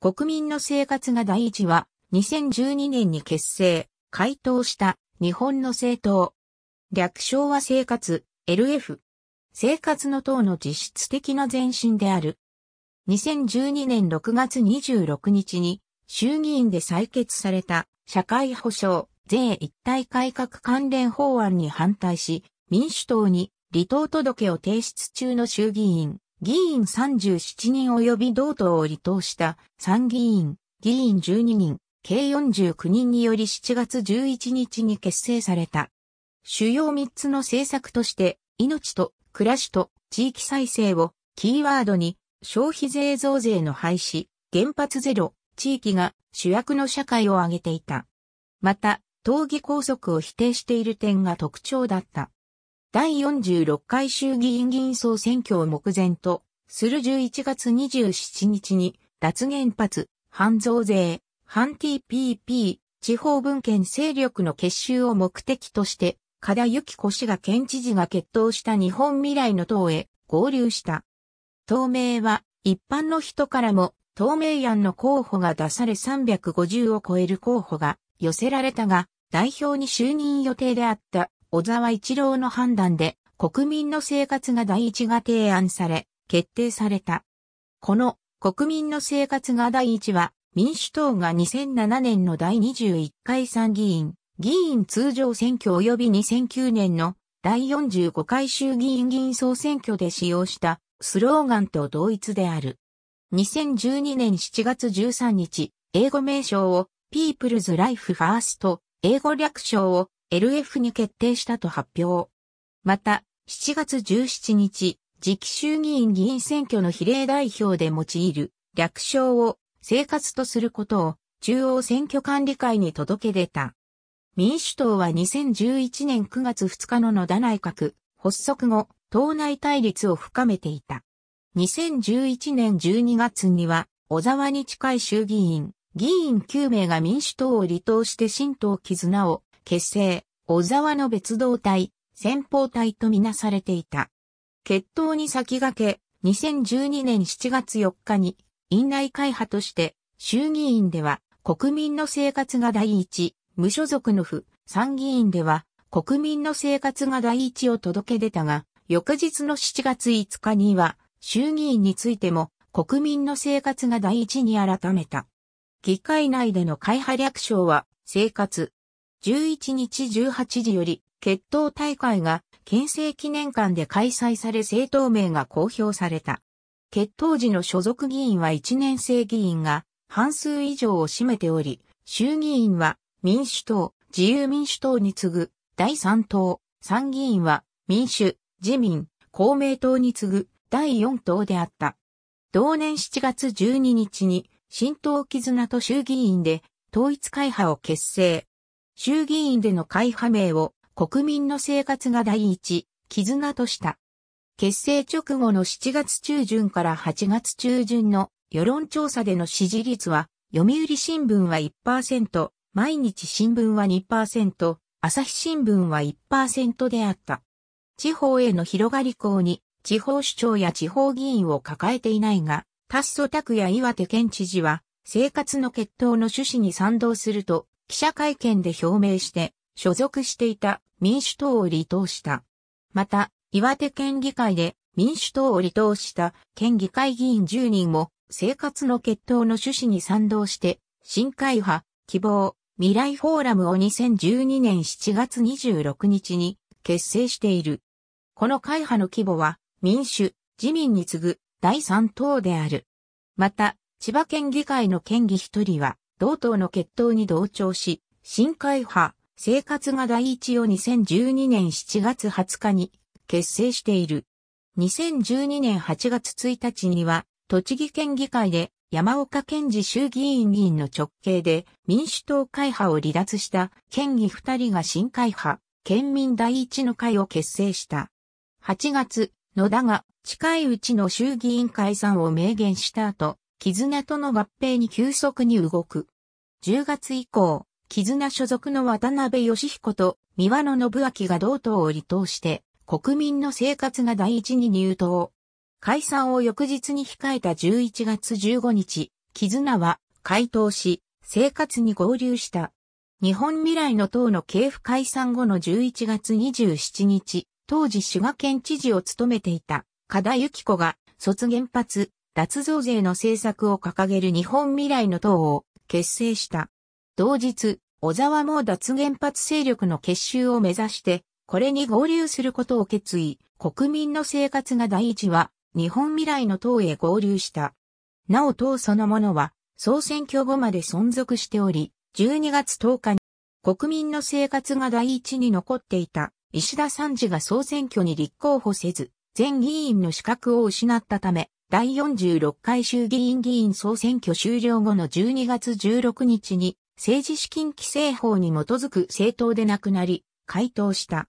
国民の生活が第一は、2012年に結成、回答した日本の政党。略称は生活、LF。生活の党の実質的な前身である。2012年6月26日に衆議院で採決された社会保障税一体改革関連法案に反対し民主党に離党届を提出中の衆議院議員37人及び同党を離党した参議院、議員12人、計49人により7月11日に結成された。主要3つの政策として、命と暮らしと地域再生をキーワードに消費税増税の廃止、原発ゼロ、地域が主役の社会を挙げていた。また、党議拘束を否定している点が特徴だった。第46回衆議院議員総選挙を目前とする11月27日に脱原発、反増税、反 TPP、地方分権勢力の結集を目的として、加田幸子氏が県知事が決闘した日本未来の党へ合流した。党名は一般の人からも党名案の候補が出され350を超える候補が寄せられたが、代表に就任予定であった小沢一郎の判断で、国民の生活が第一が提案され、決定された。この国民の生活が第一は、民主党が2007年の第21回参議院、議員通常選挙及び2009年の第45回衆議院議員総選挙で使用したスローガンと同一である。2012年7月13日、英語名称を People's Life First、英語略称を LF に決定したと発表。また、7月17日、次期衆議院議員選挙の比例代表で用いる略称を生活とすることを中央選挙管理会に届け出た。民主党は2011年9月2日の野田内閣発足後、党内対立を深めていた。2011年12月には、小沢に近い衆議院、議員9名が民主党を離党して新党絆を結成、小沢の別動隊、先方隊とみなされていた。決闘に先駆け、2012年7月4日に、院内会派として、衆議院では、国民の生活が第一、無所属の府、参議院では、国民の生活が第一を届け出たが、翌日の7月5日には、衆議院についても、国民の生活が第一に改めた。議会内での会派略称は、生活、11日18時より、決闘大会が県政記念館で開催され政党名が公表された。決闘時の所属議員は1年生議員が半数以上を占めており、衆議院は民主党、自由民主党に次ぐ第3党、参議院は民主、自民、公明党に次ぐ第4党であった。同年7月12日に新党絆と衆議院で統一会派を結成。衆議院での会派名を国民の生活が第一、絆とした。結成直後の7月中旬から8月中旬の世論調査での支持率は、読売新聞は1%、毎日新聞は2%、朝日新聞は1%であった。地方への広がり校に、地方首長や地方議員を抱えていないが、達祖拓也岩手県知事は、生活の決闘の趣旨に賛同すると、記者会見で表明して所属していた民主党を離党した。また、岩手県議会で民主党を離党した県議会議員10人も生活の決闘の趣旨に賛同して、新会派、希望、未来フォーラムを2012年7月26日に結成している。この会派の規模は民主、自民に次ぐ第3党である。また、千葉県議会の県議1人は同党の決闘に同調し、新会派、生活が第一を2012年7月20日に結成している。2012年8月1日には、栃木県議会で山岡健二衆議院議員の直系で民主党会派を離脱した県議二人が新会派、県民第一の会を結成した。8月、野田が近いうちの衆議院解散を明言した後、絆との合併に急速に動く。10月以降、絆所属の渡辺義彦と三輪の信明が同党を離党して、国民の生活が第一に入党。解散を翌日に控えた11月15日、絆は解党し、生活に合流した。日本未来の党の系譜解散後の11月27日、当時滋賀県知事を務めていた、加田幸子が、卒原発、脱増税の政策を掲げる日本未来の党を結成した。同日、小沢も脱原発勢力の結集を目指して、これに合流することを決意、国民の生活が第一は、日本未来の党へ合流した。なお党そのものは、総選挙後まで存続しており、12月10日に、国民の生活が第一に残っていた、石田三次が総選挙に立候補せず、全議員の資格を失ったため、第46回衆議院議員総選挙終了後の12月16日に、政治資金規正法に基づく政党で亡くなり、回答した。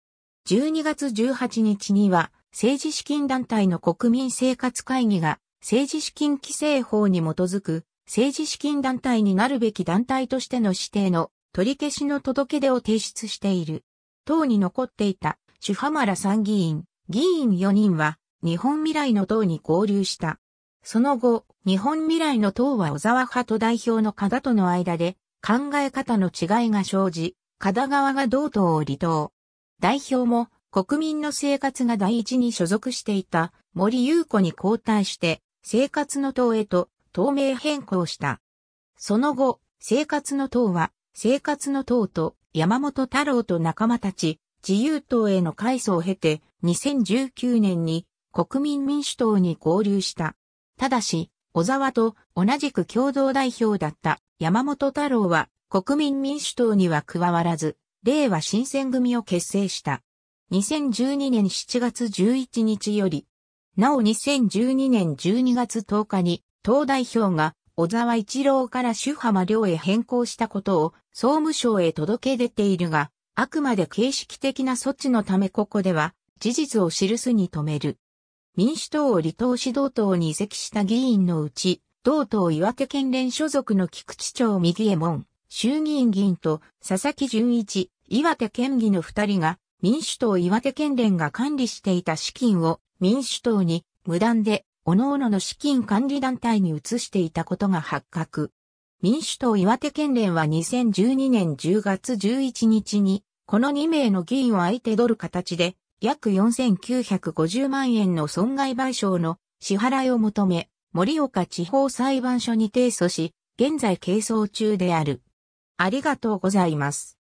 12月18日には、政治資金団体の国民生活会議が、政治資金規正法に基づく、政治資金団体になるべき団体としての指定の取り消しの届け出を提出している。党に残っていた、主浜原参議院、議員4人は、日本未来の党に合流した。その後、日本未来の党は小沢派と代表の加田との間で考え方の違いが生じ、加田側が同党を離党。代表も国民の生活が第一に所属していた森優子に交代して生活の党へと党名変更した。その後、生活の党は生活の党と山本太郎と仲間たち自由党への改装を経て2019年に国民民主党に合流した。ただし、小沢と同じく共同代表だった山本太郎は国民民主党には加わらず、令和新選組を結成した。2012年7月11日より、なお2012年12月10日に党代表が小沢一郎から主浜寮へ変更したことを総務省へ届け出ているが、あくまで形式的な措置のためここでは事実を記すに留める。民主党を離党し導党に移籍した議員のうち、同党岩手県連所属の菊池町右衛門、衆議院議員と佐々木淳一、岩手県議の二人が、民主党岩手県連が管理していた資金を民主党に無断で各々の資金管理団体に移していたことが発覚。民主党岩手県連は2012年10月11日に、この2名の議員を相手取る形で、約4950万円の損害賠償の支払いを求め、森岡地方裁判所に提訴し、現在係争中である。ありがとうございます。